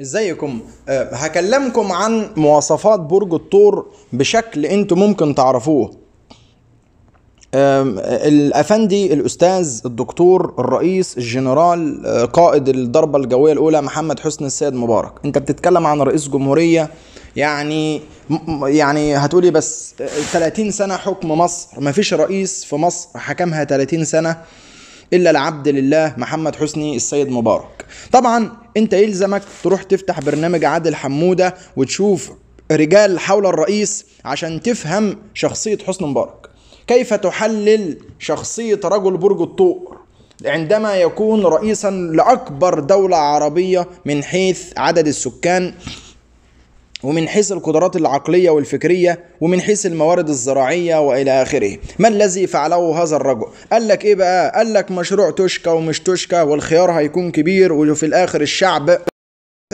ازيكم أه، هكلمكم عن مواصفات برج الثور بشكل انتم ممكن تعرفوه الافندي الاستاذ الدكتور الرئيس الجنرال أه، قائد الضربه الجويه الاولى محمد حسني السيد مبارك انت بتتكلم عن رئيس جمهوريه يعني يعني هتقولي بس 30 أه، سنه حكم مصر مفيش رئيس في مصر حكمها 30 سنه الا العبد لله محمد حسني السيد مبارك طبعا انت يلزمك تروح تفتح برنامج عادل حموده وتشوف رجال حول الرئيس عشان تفهم شخصيه حسني مبارك كيف تحلل شخصيه رجل برج الطور عندما يكون رئيسا لاكبر دوله عربيه من حيث عدد السكان ومن حيث القدرات العقلية والفكرية ومن حيث الموارد الزراعية وإلى آخره ما الذي فعله هذا الرجل قال لك إيه بقى قال لك مشروع توشكا ومش توشكا والخيار هيكون كبير وفي الآخر الشعب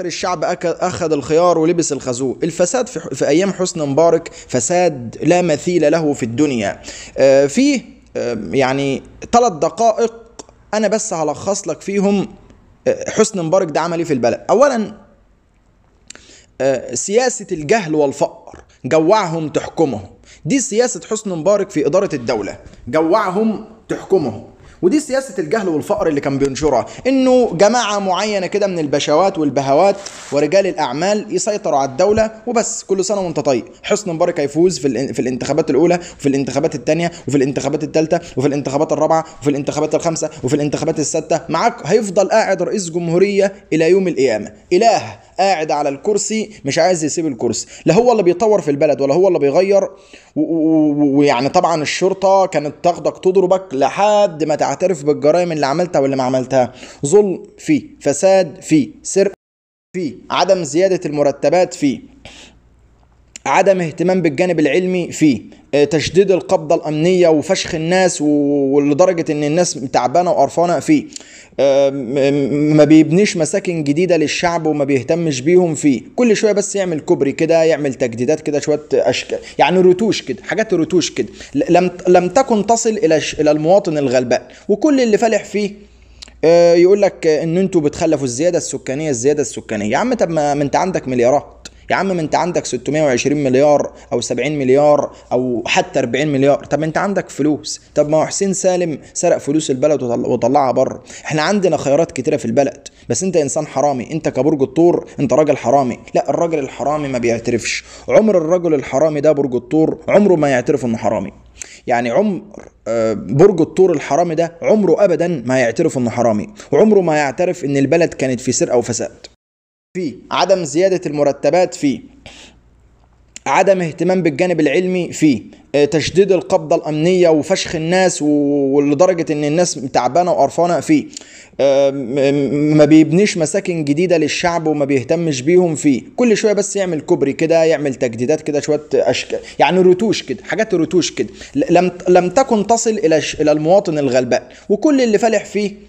الشعب اخذ الخيار ولبس الخازوق الفساد في, في ايام حسني مبارك فساد لا مثيل له في الدنيا آه، فيه آه، يعني ثلاث دقائق انا بس هلخص لك فيهم آه، حسني مبارك ده عمل ايه في البلد اولا آه، سياسة الجهل والفقر جوعهم تحكمهم دي سياسة حسن مبارك في إدارة الدولة جوعهم تحكمهم ودي سياسة الجهل والفقر اللي كان بينشرها انه جماعة معينة كده من البشوات والبهوات ورجال الاعمال يسيطروا على الدولة وبس كل سنة وانت طيب حسني مبارك هيفوز في, في الانتخابات الاولى وفي الانتخابات الثانية وفي الانتخابات الثالثة وفي الانتخابات الرابعة وفي الانتخابات الخامسة وفي الانتخابات الستة معاك هيفضل قاعد رئيس جمهورية الى يوم القيامة اله قاعد على الكرسي مش عايز يسيب الكرسي لا هو اللي بيطور في البلد ولا هو اللي بيغير ويعني طبعا الشرطه كانت تاخدك تضربك لحد ما تعترف بالجرائم اللي عملتها واللي ما عملتها ظلم فيه فساد فيه سرقه فيه عدم زياده المرتبات فيه عدم اهتمام بالجانب العلمي فيه آه، تشديد القبضة الأمنية وفشخ الناس ولدرجة إن الناس تعبانة وقرفانة فيه آه، ما بيبنيش مساكن جديده للشعب وما بيهتمش بيهم فيه كل شويه بس يعمل كوبري كده يعمل تجديدات كده شويه اشكال يعني رتوش كده حاجات رتوش كده لم لم تكن تصل الى الى المواطن الغلبان وكل اللي فالح فيه آه، يقول لك ان انتوا بتخلفوا الزياده السكانيه الزياده السكانيه يا عم طب ما انت عندك مليارات يا عم ما انت عندك 620 مليار او 70 مليار او حتى 40 مليار طب انت عندك فلوس طب ما هو حسين سالم سرق فلوس البلد وطلعها بره احنا عندنا خيارات كتيره في البلد بس انت انسان حرامي انت كبرج الطور انت راجل حرامي لا الراجل الحرامي ما بيعترفش عمر الرجل الحرامي ده برج الطور عمره ما يعترف انه حرامي يعني عمر آه، برج الطور الحرامي ده عمره ابدا ما يعترف انه حرامي وعمره ما يعترف ان البلد كانت في سرقه وفساد فيه عدم زيادة المرتبات فيه عدم اهتمام بالجانب العلمي فيه آه، تشديد القبضة الأمنية وفشخ الناس ولدرجة إن الناس تعبانة وقرفانة فيه آه، ما بيبنيش مساكن جديدة للشعب وما بيهتمش بيهم فيه كل شوية بس يعمل كوبري كده يعمل تجديدات كده شوية أشكال يعني رتوش كده حاجات رتوش كده لم لم تكن تصل إلى إلى المواطن الغلبان وكل اللي فالح فيه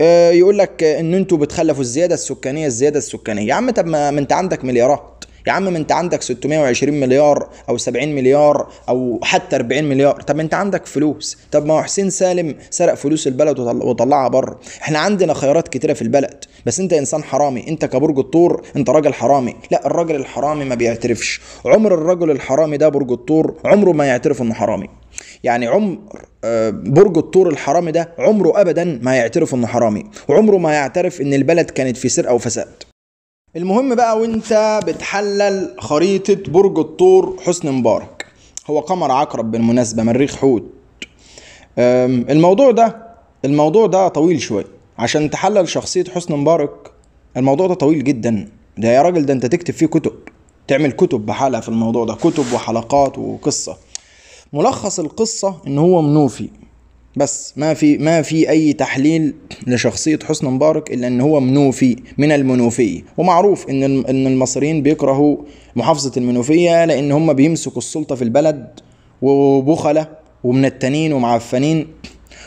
آه، يقول لك ان انتوا بتخلفوا الزياده السكانيه الزياده السكانيه يا عم طب ما انت عندك مليارات يا عم ما انت عندك 620 مليار او 70 مليار او حتى 40 مليار طب انت عندك فلوس طب ما هو حسين سالم سرق فلوس البلد وطلعها بره احنا عندنا خيارات كتيره في البلد بس انت انسان حرامي انت كبرج الطور انت راجل حرامي لا الراجل الحرامي ما بيعترفش عمر الرجل الحرامي ده برج الطور عمره ما يعترف انه حرامي يعني عمر آه، برج الطور الحرامي ده عمره ابدا ما يعترف انه حرامي وعمره ما هيعترف ان البلد كانت في سرقه وفساد المهم بقى وانت بتحلل خريطه برج الطور حسني مبارك هو قمر عقرب بالمناسبه مريخ حوت الموضوع ده الموضوع ده طويل شويه عشان تحلل شخصيه حسني مبارك الموضوع ده طويل جدا ده يا راجل ده انت تكتب فيه كتب تعمل كتب بحالها في الموضوع ده كتب وحلقات وقصه ملخص القصة ان هو منوفي بس ما في ما في اي تحليل لشخصيه حسن مبارك الا ان هو منوفي من المنوفيه ومعروف ان ان المصريين بيكرهوا محافظه المنوفيه لان هم بيمسكوا السلطه في البلد وبخله ومنتنين ومعفنين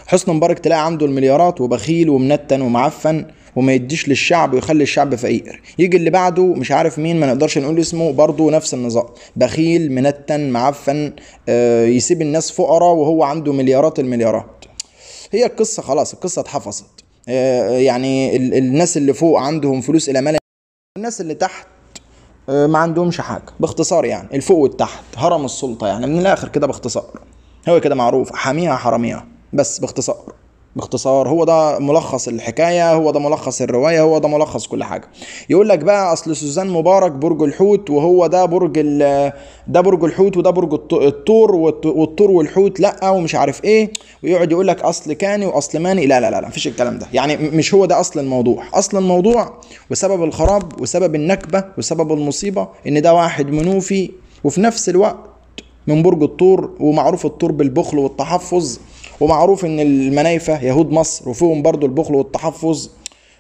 حسن مبارك تلاقي عنده المليارات وبخيل ومنتن ومعفن وما يديش للشعب ويخلي الشعب فقير يجي اللي بعده مش عارف مين ما نقدرش نقول اسمه برضه نفس النظام بخيل منتن معفن آه، يسيب الناس فقراء وهو عنده مليارات المليارات هي القصه خلاص القصه اتحفظت آه، يعني الناس اللي فوق عندهم فلوس الى ملا الناس اللي تحت آه، ما عندهمش حاجه باختصار يعني الفوق والتحت هرم السلطه يعني من الاخر كده باختصار هو كده معروف حاميها حراميها بس باختصار باختصار هو ده ملخص الحكايه هو ده ملخص الروايه هو ده ملخص كل حاجه يقول لك بقى اصل سوزان مبارك برج الحوت وهو ده برج ده برج الحوت وده برج الطور والطور والحوت لا ومش عارف ايه ويقعد يقول لك اصل كاني واصل ماني لا لا لا لا مفيش الكلام ده يعني مش هو ده اصل الموضوع اصل الموضوع وسبب الخراب وسبب النكبه وسبب المصيبه ان ده واحد منوفي وفي نفس الوقت من برج الطور ومعروف الطور بالبخل والتحفظ ومعروف ان المنايفه يهود مصر وفيهم برضو البخل والتحفظ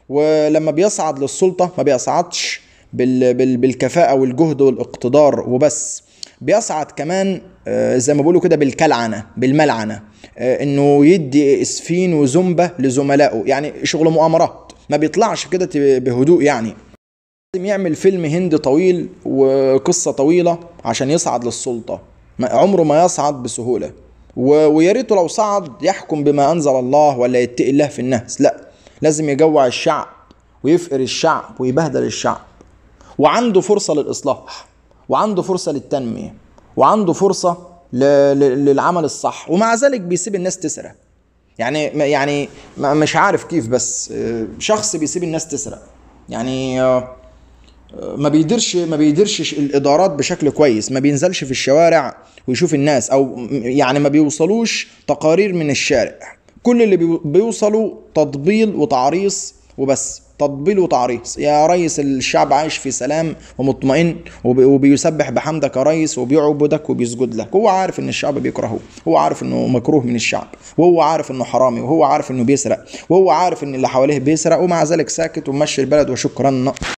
ولما بيصعد للسلطه ما بيصعدش بالكفاءه والجهد والاقتدار وبس بيصعد كمان آه، زي ما بيقولوا كده بالكلعنه بالملعنه آه، انه يدي اسفين وزنبه لزملائه يعني شغل مؤامرات ما بيطلعش كده بهدوء يعني لازم يعمل فيلم هندي طويل وقصه طويله عشان يصعد للسلطه عمره ما يصعد بسهوله ويا ريته لو صعد يحكم بما انزل الله ولا يتقي الله في الناس لا لازم يجوع الشعب ويفقر الشعب ويبهدل الشعب وعنده فرصه للاصلاح وعنده فرصه للتنميه وعنده فرصه للعمل الصح ومع ذلك بيسيب الناس تسرق يعني يعني مش عارف كيف بس آه، شخص بيسيب الناس تسرق يعني آه، ما بيديرش ما بيديرش الادارات بشكل كويس ما بينزلش في الشوارع ويشوف الناس او يعني ما بيوصلوش تقارير من الشارع كل اللي بيوصلوا تطبيل وتعريص وبس تطبيل وتعريص يا ريس الشعب عايش في سلام ومطمئن وبيسبح بحمدك يا ريس وبيعبدك وبيسجد لك هو عارف ان الشعب بيكرهه هو عارف انه مكروه من الشعب وهو عارف انه حرامي وهو عارف انه بيسرق وهو عارف ان اللي حواليه بيسرق ومع ذلك ساكت ومشي البلد وشكرا